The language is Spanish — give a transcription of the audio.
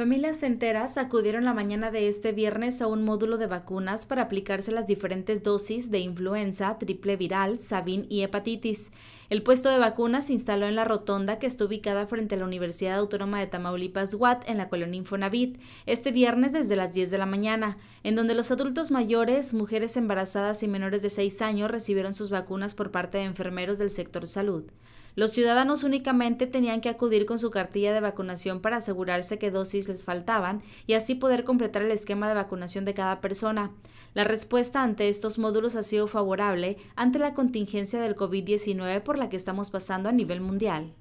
Familias enteras acudieron la mañana de este viernes a un módulo de vacunas para aplicarse las diferentes dosis de influenza, triple viral, Sabin y hepatitis. El puesto de vacunas se instaló en la rotonda que está ubicada frente a la Universidad Autónoma de Tamaulipas UAT en la colonia Infonavit, este viernes desde las 10 de la mañana, en donde los adultos mayores, mujeres embarazadas y menores de 6 años recibieron sus vacunas por parte de enfermeros del sector salud. Los ciudadanos únicamente tenían que acudir con su cartilla de vacunación para asegurarse que dosis les faltaban y así poder completar el esquema de vacunación de cada persona. La respuesta ante estos módulos ha sido favorable ante la contingencia del COVID-19 por la que estamos pasando a nivel mundial.